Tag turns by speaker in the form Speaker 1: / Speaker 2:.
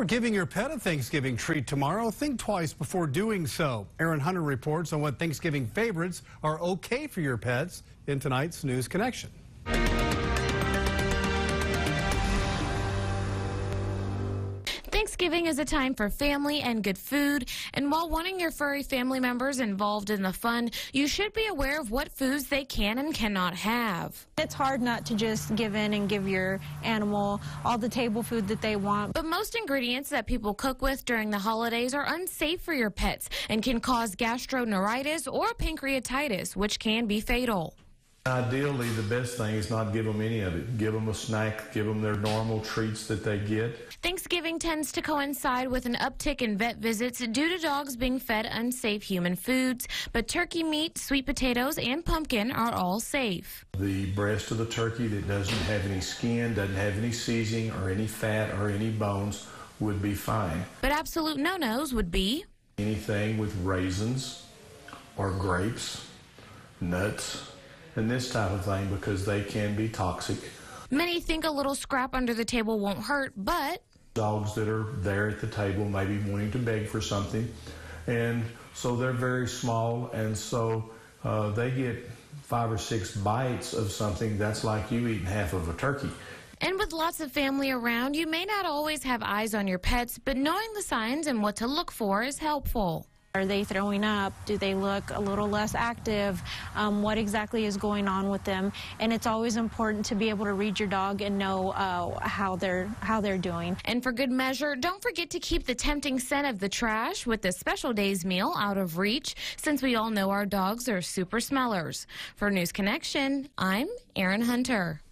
Speaker 1: you're giving your pet a Thanksgiving treat tomorrow, think twice before doing so. Aaron Hunter reports on what Thanksgiving favorites are okay for your pets in tonight's News Connection.
Speaker 2: Thanksgiving is a time for family and good food, and while wanting your furry family members
Speaker 3: involved in the fun, you should be aware of what foods they can and cannot have. It's hard not to just give in and give your animal all the table food that they want. But most ingredients that people cook with during the holidays are unsafe for your pets and can cause gastroenteritis
Speaker 2: or pancreatitis, which can be fatal.
Speaker 1: Ideally, the best thing is not give them any of it. Give them a snack, give them their normal treats that they get.
Speaker 2: Thanksgiving tends to coincide with an uptick in vet visits due to dogs being fed unsafe human foods, but turkey meat, sweet potatoes, and pumpkin are all safe.
Speaker 1: The breast of the turkey that doesn't have any skin, doesn't have any seasoning or any fat or any bones would be fine.
Speaker 2: But absolute no-nos would be
Speaker 1: anything with raisins or grapes, nuts, and this type of thing because they can be toxic.
Speaker 2: Many think a little scrap under the table won't hurt, but.
Speaker 1: Dogs that are there at the table be wanting to beg for something. And so they're very small, and so uh, they get five or six bites of something. That's like you eating half of a turkey.
Speaker 2: And with lots of family around, you may not always have eyes on your
Speaker 3: pets, but knowing the signs and what to look for is helpful. Are they throwing up? Do they look a little less active? Um, what exactly is going on with them? And it's always important to be able to read your dog and know uh, how they're how they're doing. And for good measure, don't forget to keep the tempting scent of the trash with the special day's meal out of reach, since
Speaker 2: we all know our dogs are super smellers. For News Connection, I'm Erin Hunter.